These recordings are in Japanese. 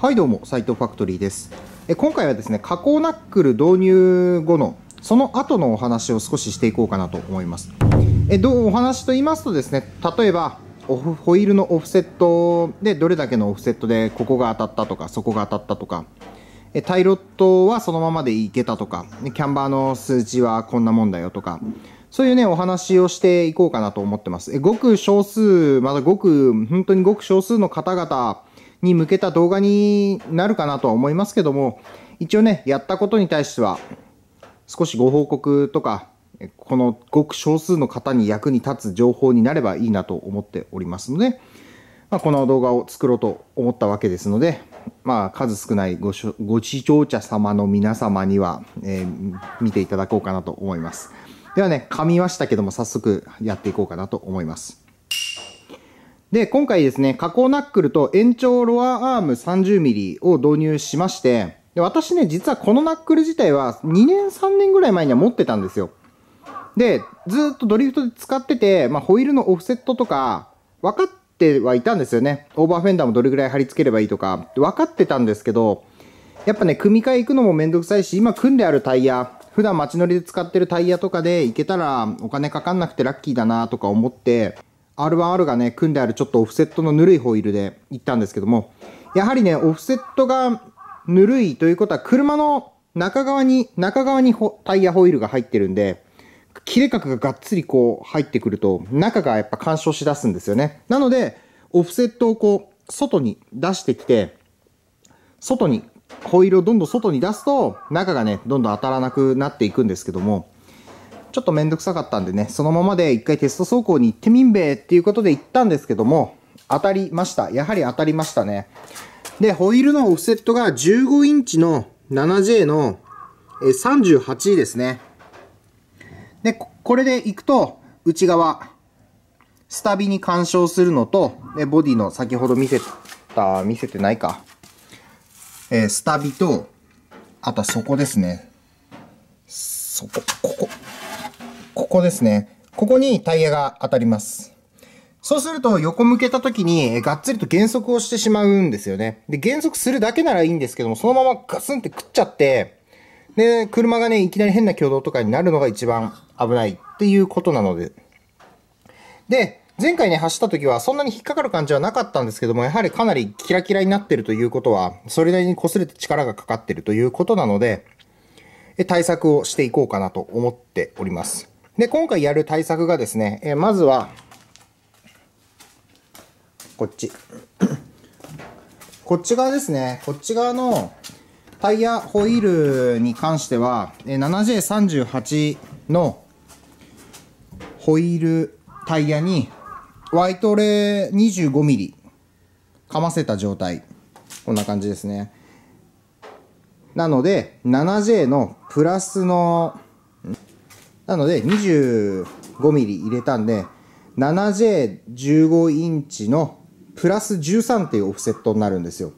はいどうも、斎藤ファクトリーです。え今回はですね、加工ナックル導入後の、その後のお話を少ししていこうかなと思います。えどうお話と言いますとですね、例えば、ホイールのオフセットでどれだけのオフセットでここが当たったとかそこが当たったとかタイロットはそのままでいけたとかキャンバーの数値はこんなもんだよとかそういうねお話をしていこうかなと思ってますごく少数まだごく本当にごく少数の方々に向けた動画になるかなとは思いますけども、一応ね、やったことに対しては、少しご報告とか、このごく少数の方に役に立つ情報になればいいなと思っておりますので、まあ、この動画を作ろうと思ったわけですので、まあ、数少ないごご視聴者様の皆様には、えー、見ていただこうかなと思います。ではね、噛みましたけども、早速やっていこうかなと思います。で、今回ですね、加工ナックルと延長ロアアーム 30mm を導入しまして、で私ね、実はこのナックル自体は2年3年ぐらい前には持ってたんですよ。で、ずっとドリフトで使ってて、まあ、ホイールのオフセットとか、分かってはいたんですよね。オーバーフェンダーもどれぐらい貼り付ければいいとか、分かってたんですけど、やっぱね、組み替え行くのもめんどくさいし、今組んであるタイヤ、普段街乗りで使ってるタイヤとかで行けたらお金かかんなくてラッキーだなとか思って、R1R がね、組んであるちょっとオフセットのぬるいホイールで行ったんですけども、やはりね、オフセットがぬるいということは、車の中側に、中側にタイヤホイールが入ってるんで、切れ角ががっつりこう入ってくると、中がやっぱ干渉しだすんですよね。なので、オフセットをこう、外に出してきて、外に、ホイールをどんどん外に出すと、中がね、どんどん当たらなくなっていくんですけども、ちょっとめんどくさかったんでね、そのままで一回テスト走行に行ってみんべえっていうことで行ったんですけども、当たりました。やはり当たりましたね。で、ホイールのオフセットが15インチの 7J の38ですね。で、これで行くと、内側、スタビに干渉するのと、ボディの先ほど見せた、見せてないか。えー、スタビと、あとはそこですね。そこ、ここ。ここですね。ここにタイヤが当たります。そうすると横向けた時にがっつりと減速をしてしまうんですよね。で、減速するだけならいいんですけども、そのままガスンって食っちゃって、で、車がね、いきなり変な挙動とかになるのが一番危ないっていうことなので。で、前回ね、走った時はそんなに引っかかる感じはなかったんですけども、やはりかなりキラキラになってるということは、それなりに擦れて力がかかってるということなので、対策をしていこうかなと思っております。で、今回やる対策がですね、えまずは、こっち。こっち側ですね。こっち側のタイヤホイールに関しては、7J38 のホイールタイヤにワイトレ 25mm かませた状態。こんな感じですね。なので、7J のプラスのなので 25mm 入れたんで 7J15 インチのプラス13っていうオフセットになるんですよ。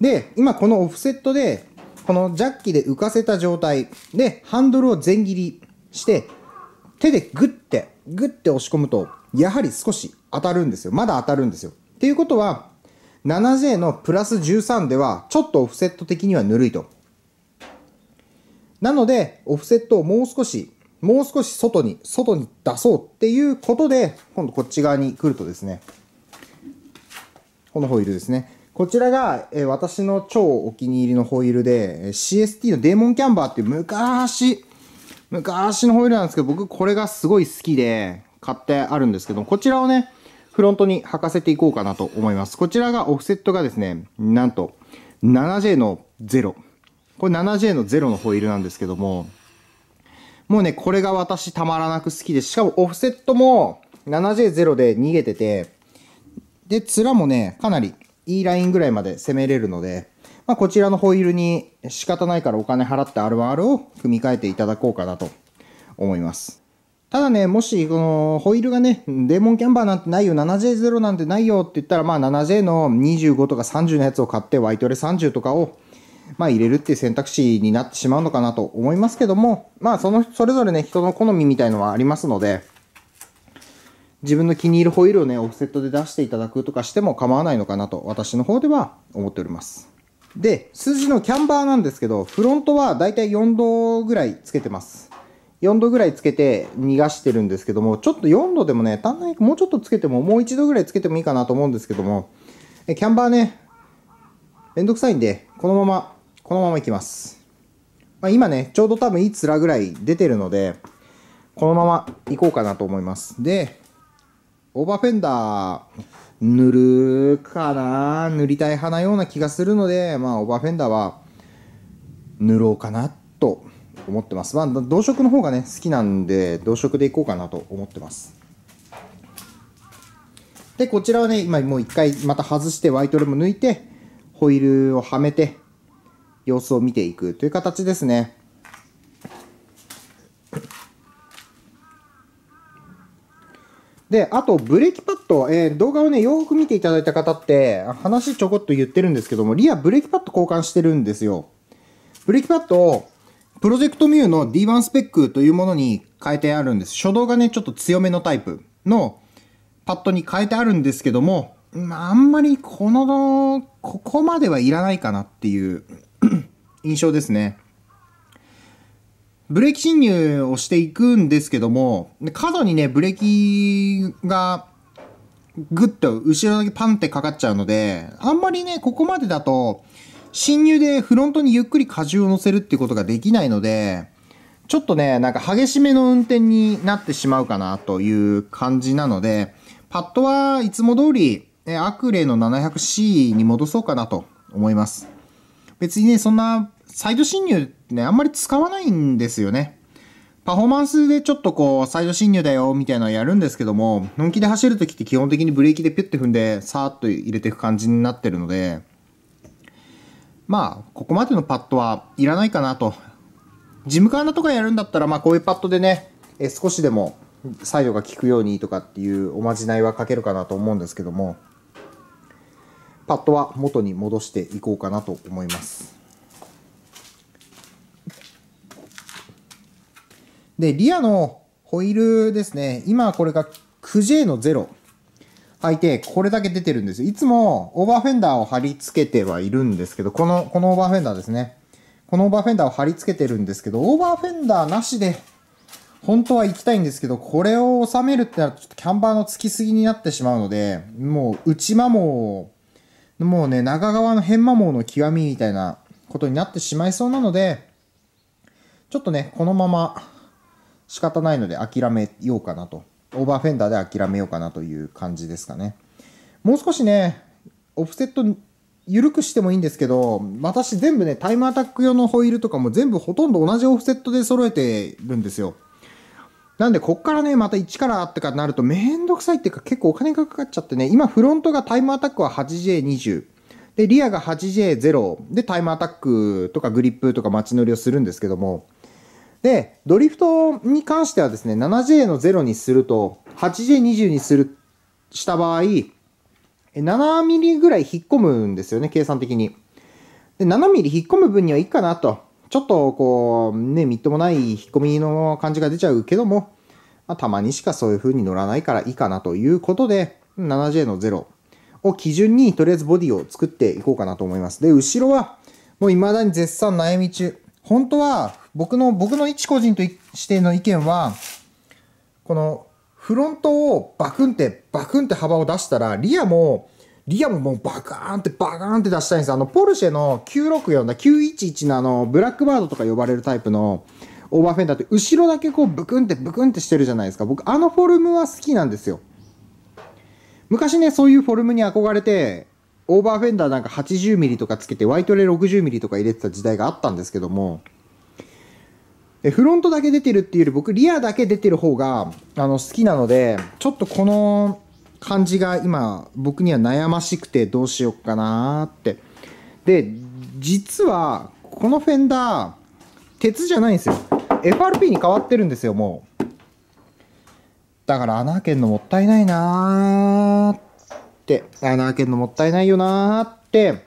で、今このオフセットで、このジャッキで浮かせた状態で、ハンドルを全切りして、手でグッて、グッて押し込むと、やはり少し当たるんですよ。まだ当たるんですよ。っていうことは、7J のプラス13では、ちょっとオフセット的にはぬるいと。なので、オフセットをもう少しもう少し外に、外に出そうっていうことで、今度こっち側に来るとですね、このホイールですね。こちらが、え私の超お気に入りのホイールで、CST のデーモンキャンバーっていう昔、昔のホイールなんですけど、僕これがすごい好きで買ってあるんですけど、こちらをね、フロントに履かせていこうかなと思います。こちらがオフセットがですね、なんと 7J の0。これ 7J の0のホイールなんですけども、もうね、これが私たまらなく好きです。しかもオフセットも 7J0 で逃げてて、で、面もね、かなりいいラインぐらいまで攻めれるので、まあ、こちらのホイールに仕方ないからお金払って RR を組み替えていただこうかなと思います。ただね、もし、この、ホイールがね、デーモンキャンバーなんてないよ、7J0 なんてないよって言ったら、まあ 7J の25とか30のやつを買って、ワイトレ30とかをまあ、入れるっていう選択肢になってしまうのかなと思いますけども、まあ、その、それぞれね、人の好みみたいのはありますので、自分の気に入るホイールをね、オフセットで出していただくとかしても構わないのかなと、私の方では思っております。で、数字のキャンバーなんですけど、フロントはだいたい4度ぐらいつけてます。4度ぐらいつけて逃がしてるんですけども、ちょっと4度でもね、足んない、もうちょっとつけても、もう1度ぐらいつけてもいいかなと思うんですけども、キャンバーね、めんどくさいんで、このまま、このままいきます。まあ、今ね、ちょうど多分いつらぐらい出てるので、このままいこうかなと思います。で、オーバーフェンダー、塗るかな塗りたい派なような気がするので、まあ、オーバーフェンダーは塗ろうかなと思ってます。まあ、同色の方がね、好きなんで、同色でいこうかなと思ってます。で、こちらはね、今もう一回また外して、ワイトルも抜いて、ホイールをはめて様子を見ていくという形ですね。で、あと、ブレーキパッド、えー、動画をね、よく見ていただいた方って、話ちょこっと言ってるんですけども、リアブレーキパッド交換してるんですよ。ブレーキパッドを、プロジェクトミューの D1 スペックというものに変えてあるんです。初動がね、ちょっと強めのタイプのパッドに変えてあるんですけども、まあ、あんまりこの、ここまではいらないかなっていう 印象ですね。ブレーキ侵入をしていくんですけども、角にね、ブレーキがぐっと後ろだけパンってかかっちゃうので、あんまりね、ここまでだと、侵入でフロントにゆっくり荷重を乗せるってことができないので、ちょっとね、なんか激しめの運転になってしまうかなという感じなので、パッドはいつも通りアクレの 700C に戻そうかなと思います。別にね、そんなサイド侵入ってね、あんまり使わないんですよね。パフォーマンスでちょっとこう、サイド侵入だよみたいなのやるんですけども、本気で走るときって基本的にブレーキでピュッて踏んで、さーっと入れていく感じになってるので、まあ、ここまでのパッドはいらないかなと。ジムカーナとかやるんだったら、まあこういうパッドでね、え少しでもサイドが効くようにとかっていうおまじないはかけるかなと思うんですけども、パッドは元に戻していこうかなと思います。で、リアのホイールですね。今これが 9J の0履いて、これだけ出てるんです。いつもオーバーフェンダーを貼り付けてはいるんですけど、この、このオーバーフェンダーですね。このオーバーフェンダーを貼り付けてるんですけど、オーバーフェンダーなしで、本当は行きたいんですけど、これを収めるってなると、ちょっとキャンバーのつきすぎになってしまうので、もう内間ももうね、長川の変魔網の極みみたいなことになってしまいそうなので、ちょっとね、このまま仕方ないので諦めようかなと。オーバーフェンダーで諦めようかなという感じですかね。もう少しね、オフセット緩くしてもいいんですけど、私全部ね、タイムアタック用のホイールとかも全部ほとんど同じオフセットで揃えてるんですよ。なんで、こっからね、また一からってかなるとめんどくさいっていうか結構お金がかかっちゃってね、今フロントがタイムアタックは 8J20。で、リアが 8J0 でタイムアタックとかグリップとか街乗りをするんですけども、で、ドリフトに関してはですね、7J の0にすると、8J20 にする、した場合、7ミリぐらい引っ込むんですよね、計算的に。で、7ミリ引っ込む分にはいいかなと。ちょっとこう、ね、みっともない引っ込みの感じが出ちゃうけども、まあ、たまにしかそういう風に乗らないからいいかなということで、7J の0を基準に、とりあえずボディを作っていこうかなと思います。で、後ろは、もう未だに絶賛悩み中。本当は、僕の、僕の一個人としての意見は、この、フロントをバクンって、バクンって幅を出したら、リアも、リアももうバカーンってバカーンって出したいんですあの、ポルシェの964だ、911のあの、ブラックバードとか呼ばれるタイプのオーバーフェンダーって後ろだけこうブクンってブクンってしてるじゃないですか。僕、あのフォルムは好きなんですよ。昔ね、そういうフォルムに憧れて、オーバーフェンダーなんか 80mm とかつけて、ワイトレ 60mm とか入れてた時代があったんですけども、えフロントだけ出てるっていうより僕リアだけ出てる方があの好きなのでちょっとこの感じが今僕には悩ましくてどうしようかなってで実はこのフェンダー鉄じゃないんですよ FRP に変わってるんですよもうだから穴開けるのもったいないなーって穴開けるのもったいないよなーって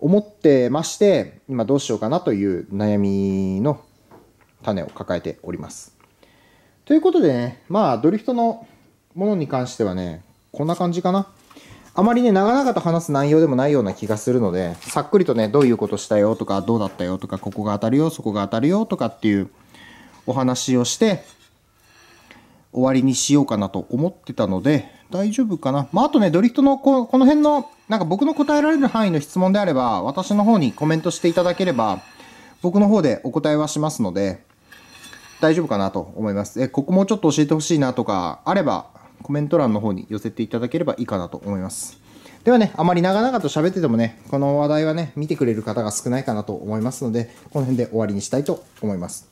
思ってまして今どうしようかなという悩みの種を抱えておりますということでねまあドリフトのものに関してはねこんな感じかな。あまりね、長々と話す内容でもないような気がするので、さっくりとね、どういうことしたよとか、どうだったよとか、ここが当たるよ、そこが当たるよとかっていうお話をして、終わりにしようかなと思ってたので、大丈夫かな。まあ、あとね、ドリフトのここの辺の、なんか僕の答えられる範囲の質問であれば、私の方にコメントしていただければ、僕の方でお答えはしますので、大丈夫かなと思います。え、ここもちょっと教えてほしいなとか、あれば、コメント欄の方に寄せていただければいいかなと思います。ではね、あまり長々と喋っててもね、この話題はね、見てくれる方が少ないかなと思いますので、この辺で終わりにしたいと思います。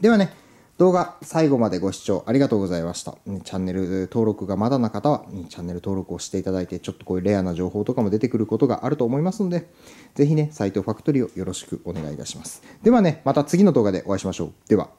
ではね、動画最後までご視聴ありがとうございました。チャンネル登録がまだな方は、チャンネル登録をしていただいて、ちょっとこういうレアな情報とかも出てくることがあると思いますので、ぜひね、サイトファクトリーをよろしくお願いいたします。ではね、また次の動画でお会いしましょう。では。